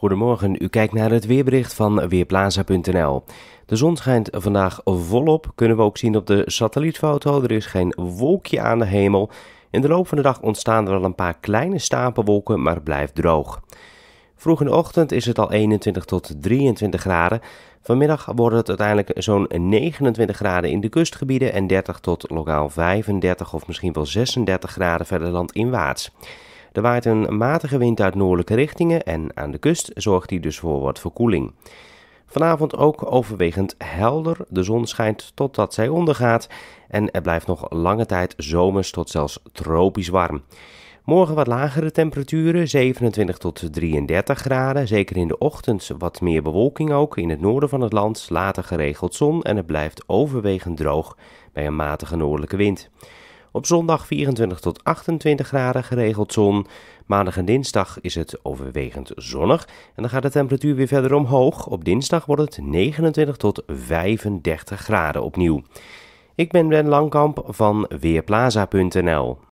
Goedemorgen, u kijkt naar het weerbericht van Weerplaza.nl. De zon schijnt vandaag volop, kunnen we ook zien op de satellietfoto. Er is geen wolkje aan de hemel. In de loop van de dag ontstaan er al een paar kleine stapelwolken, maar het blijft droog. Vroeg in de ochtend is het al 21 tot 23 graden. Vanmiddag wordt het uiteindelijk zo'n 29 graden in de kustgebieden en 30 tot lokaal 35 of misschien wel 36 graden verder landinwaarts. Er waait een matige wind uit noordelijke richtingen en aan de kust zorgt die dus voor wat verkoeling. Vanavond ook overwegend helder. De zon schijnt totdat zij ondergaat en er blijft nog lange tijd zomers tot zelfs tropisch warm. Morgen wat lagere temperaturen, 27 tot 33 graden. Zeker in de ochtend wat meer bewolking ook. In het noorden van het land later geregeld zon en het blijft overwegend droog bij een matige noordelijke wind. Op zondag 24 tot 28 graden geregeld zon. Maandag en dinsdag is het overwegend zonnig. En dan gaat de temperatuur weer verder omhoog. Op dinsdag wordt het 29 tot 35 graden opnieuw. Ik ben Ben Langkamp van Weerplaza.nl.